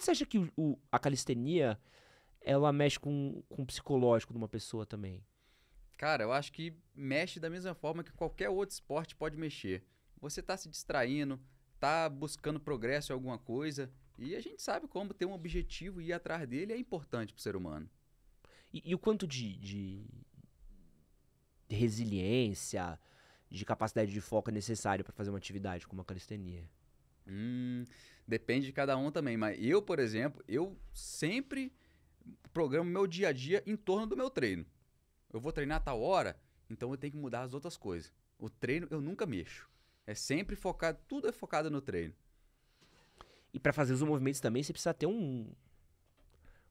quanto você acha que o, o, a calistenia ela mexe com, com o psicológico de uma pessoa também? Cara, eu acho que mexe da mesma forma que qualquer outro esporte pode mexer. Você está se distraindo, está buscando progresso em alguma coisa, e a gente sabe como ter um objetivo e ir atrás dele é importante para o ser humano. E, e o quanto de, de, de resiliência, de capacidade de foco é necessário para fazer uma atividade como a calistenia? Hum, Depende de cada um também. Mas eu, por exemplo, eu sempre programo meu dia a dia em torno do meu treino. Eu vou treinar a tal hora, então eu tenho que mudar as outras coisas. O treino eu nunca mexo. É sempre focado, tudo é focado no treino. E para fazer os movimentos também, você precisa ter um,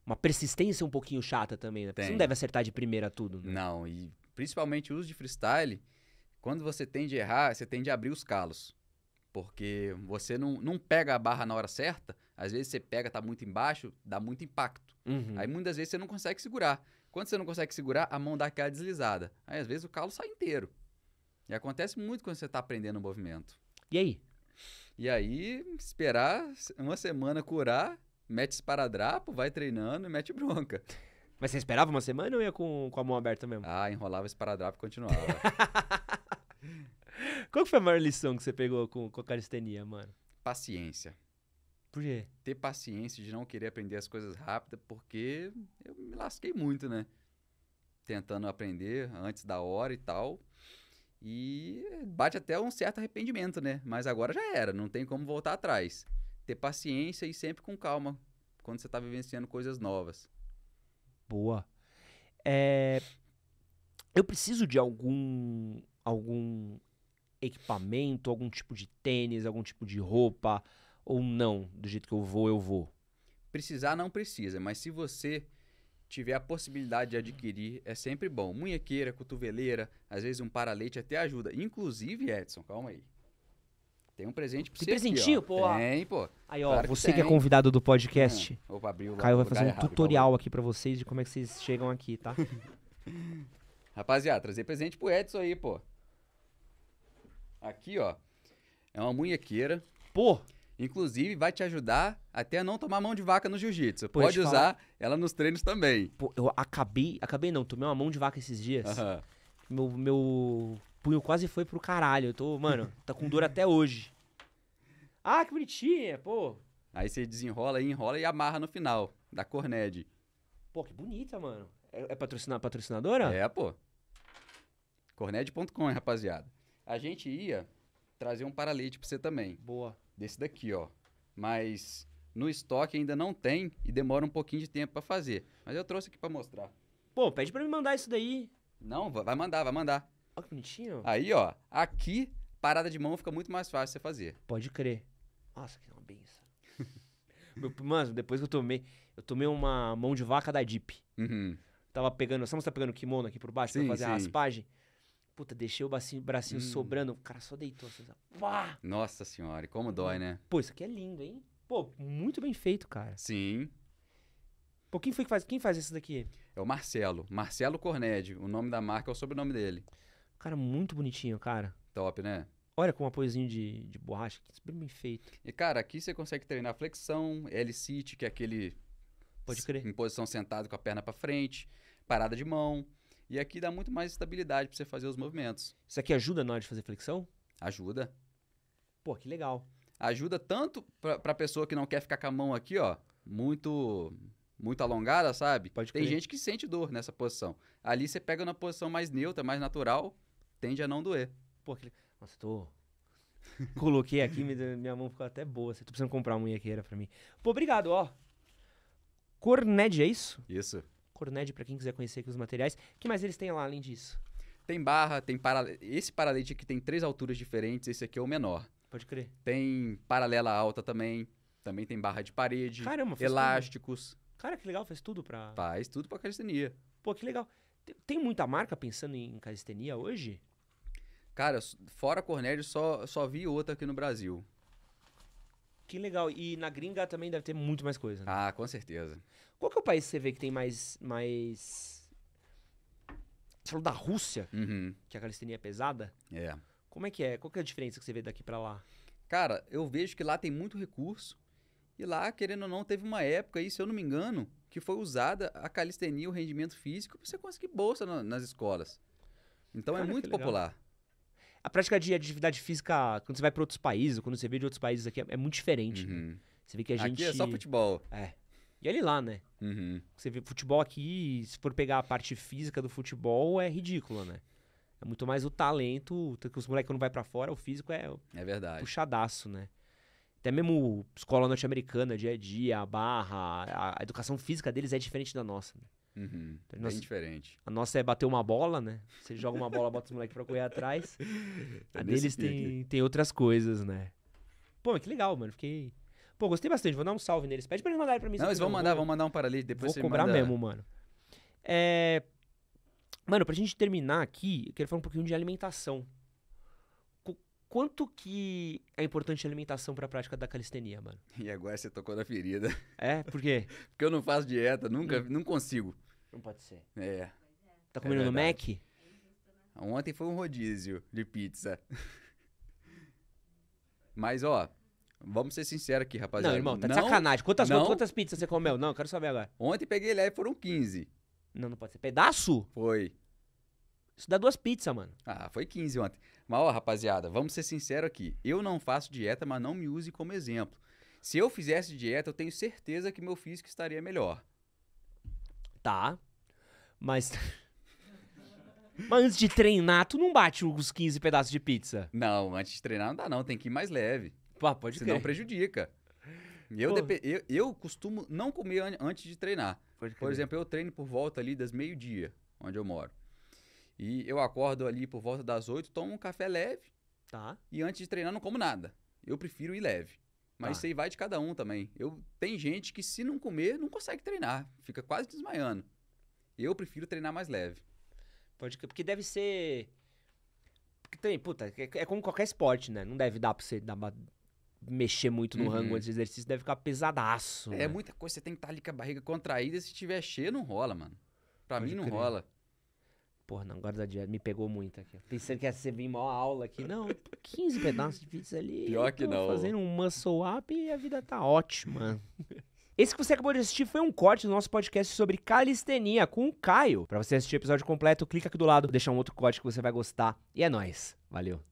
uma persistência um pouquinho chata também, né? Você não deve acertar de primeira tudo. Né? Não, e principalmente o uso de freestyle, quando você tende a errar, você tende a abrir os calos. Porque você não, não pega a barra na hora certa, às vezes você pega, tá muito embaixo, dá muito impacto. Uhum. Aí muitas vezes você não consegue segurar. Quando você não consegue segurar, a mão dá aquela deslizada. Aí às vezes o calo sai inteiro. E acontece muito quando você está aprendendo o movimento. E aí? E aí, esperar uma semana curar, mete esparadrapo, vai treinando e mete bronca. Mas você esperava uma semana ou ia com, com a mão aberta mesmo? Ah, enrolava esparadrapo e continuava. Qual foi a maior lição que você pegou com, com a caristenia, mano? Paciência. Por quê? Ter paciência de não querer aprender as coisas rápido, porque eu me lasquei muito, né? Tentando aprender antes da hora e tal. E bate até um certo arrependimento, né? Mas agora já era, não tem como voltar atrás. Ter paciência e sempre com calma quando você está vivenciando coisas novas. Boa. É... Eu preciso de algum algum equipamento, algum tipo de tênis, algum tipo de roupa, ou não, do jeito que eu vou, eu vou? Precisar não precisa, mas se você tiver a possibilidade de adquirir, é sempre bom. Munhequeira, cotoveleira, às vezes um paralete até ajuda. Inclusive, Edson, calma aí. Tem um presente pra tem você. Tem presentinho, aqui, pô? Tem, pô. Aí, ó, claro você que, que, é convidado do podcast. Hum. Opa, abriu. Caio vai fazer um errado, tutorial aqui para vocês de como é que vocês chegam aqui, tá? Rapaziada, trazer presente pro Edson aí, pô. Aqui, ó. É uma munhequeira. Pô! Inclusive, vai te ajudar até a não tomar mão de vaca no jiu-jitsu. Pode usar falar. ela nos treinos também. Pô, eu acabei, acabei não, tomei uma mão de vaca esses dias. Uhum. Meu, meu punho quase foi pro caralho. Eu tô, mano, tá com dor até hoje. Ah, que bonitinha, pô. Aí você desenrola, enrola e amarra no final, da Corned. Pô, que bonita, mano. É, é patrocina, patrocinadora? É, pô. Corned.com, rapaziada. A gente ia trazer um paralete para você também. Boa. Desse daqui, ó. Mas no estoque ainda não tem e demora um pouquinho de tempo para fazer. Mas eu trouxe aqui para mostrar. Pô, pede para me mandar isso daí. Não, vai mandar, vai mandar. Olha que bonitinho. Aí, ó, aqui, parada de mão fica muito mais fácil você fazer. Pode crer. Nossa, que uma benção. Meu, mano, depois que eu tomei, eu tomei uma mão de vaca da dip. Uhum. Tava pegando, sabe você tá pegando o kimono aqui por baixo sim, pra fazer sim. a raspagem? Puta, deixei o bacinho, bracinho hum. sobrando. O cara só deitou. Assim, pá! Nossa senhora, como dói, né? Pô, isso aqui é lindo, hein? Pô, muito bem feito, cara. Sim. Pô, quem foi que faz? Quem faz esse daqui? É o Marcelo. Marcelo Corned. O nome da marca é o sobrenome dele. Cara, muito bonitinho, cara. Top, né? Olha com um apoiozinho de, de borracha, que super bem feito. E, cara, aqui você consegue treinar flexão, L-sit, que é aquele. Pode crer. Em posição sentada com a perna para frente, parada de mão. E aqui dá muito mais estabilidade para você fazer os movimentos. Isso aqui ajuda na hora de fazer flexão? Ajuda. Pô, que legal. Ajuda tanto para a pessoa que não quer ficar com a mão aqui, ó, muito muito alongada, sabe? Pode Tem gente que sente dor nessa posição. Ali você pega na posição mais neutra, mais natural, tende a não doer. Pô, que... Nossa, tô... Coloquei aqui, minha mão ficou até boa. Você tá precisando comprar uma unha era pra mim. Pô, obrigado, ó. Corned, é isso? Isso. Corned, né, para quem quiser conhecer aqui os materiais. O que mais eles têm lá além disso? Tem barra, tem paralela. Esse paralete aqui tem três alturas diferentes, esse aqui é o menor. Pode crer. Tem paralela alta também, também tem barra de parede, Caramba, elásticos. Tudo. Cara, que legal, faz tudo pra. Faz tudo pra calistenia. Pô, que legal. Tem muita marca pensando em calistenia hoje? Cara, fora a Cornélio, só, só vi outra aqui no Brasil. Que legal. E na gringa também deve ter muito mais coisa. Né? Ah, com certeza. Qual que é o país que você vê que tem mais. mais... Você falou da Rússia, uhum. que a calistenia é pesada. É. Como é que é? Qual que é a diferença que você vê daqui para lá? Cara, eu vejo que lá tem muito recurso. E lá, querendo ou não, teve uma época aí, se eu não me engano, que foi usada a calistenia, o rendimento físico, para você conseguir bolsa na, nas escolas. Então é Cara, é muito popular. A prática de atividade física, quando você vai para outros países, quando você vê de outros países aqui, é, muito diferente. Né? Uhum. Você vê que a gente. Aqui é só futebol. É. E ele lá, né? Uhum. Você vê futebol aqui, se for pegar a parte física do futebol, é ridícula, né? É muito mais o talento, que os moleques quando vai para fora, o físico é, é verdade. puxadaço, né? Até mesmo escola norte-americana, dia a dia, a barra, a, a educação física deles é diferente da nossa. Né? Uhum, então, nossa, diferente. A nossa é bater uma bola, né? Você joga uma bola, bota os moleques pra correr atrás. É a ah, deles tem, tem outras coisas, né? Pô, mas que legal, mano. Fiquei. Pô, gostei bastante. Vou dar um salve neles. Pede pra eles mandarem pra mim. Não, eles vão mandar, vão mandar um paralelo. Depois Vou cobrar manda... mesmo, mano. É... Mano, pra gente terminar aqui, eu quero falar um pouquinho de alimentação. quanto que é importante a alimentação pra prática da calistenia, mano? E agora você tocou na ferida. É? Por quê? Porque eu não faço dieta, nunca, hum. não consigo. Não pode ser. É. é. Tá é comendo é no Mac? Ontem foi um rodízio de pizza. Mas, ó, vamos ser sinceros aqui, rapaziada. Não, irmão, tá de não, sacanagem. Quantas, não... quantas pizzas você comeu? Não, quero saber agora. Ontem peguei leve, foram 15. Não, não pode ser. Pedaço? Foi. Isso dá duas pizzas, mano. Ah, foi 15 ontem. Mas, ó, rapaziada, vamos ser sinceros aqui. Eu não faço dieta, mas não me use como exemplo. Se eu fizesse dieta, eu tenho certeza que meu físico estaria melhor. Tá. Mas. Mas antes de treinar, tu não bate os 15 pedaços de pizza. Não, antes de treinar não dá, não. Tem que ir mais leve. Pá, ah, pode Senão crer. prejudica. Eu, dep... eu, eu, costumo não comer an antes de treinar. Por exemplo, eu treino por volta ali das meio-dia, onde eu moro. E eu acordo ali por volta das 8, tomo um café leve. Tá. E antes de treinar, não como nada. Eu prefiro ir leve. Mas tá. isso aí vai de cada um também. Eu Tem gente que se não comer, não consegue treinar. Fica quase desmaiando. Eu prefiro treinar mais leve. Pode, porque deve ser... Porque tem, puta, é, é como qualquer esporte, né? Não deve dar pra você dar uma mexer muito no uhum. rango antes do exercício deve ficar pesadaço. É, né? muita coisa, você tem que estar ali com a barriga contraída, se tiver cheia não rola, mano. Pra Pode mim não rola. Porra, não, agora da dieta. Me pegou muito aqui. Pensei que ia ser vir maior aula aqui. Não, 15 pedaços de pizza ali. Pior que não. Fazendo um muscle up e a vida tá ótima. Esse que você acabou de assistir foi um corte do nosso podcast sobre calistenia com o Caio. Para você assistir o episódio completo, clica aqui do lado, deixa um outro corte que você vai gostar. E é nóis. Valeu.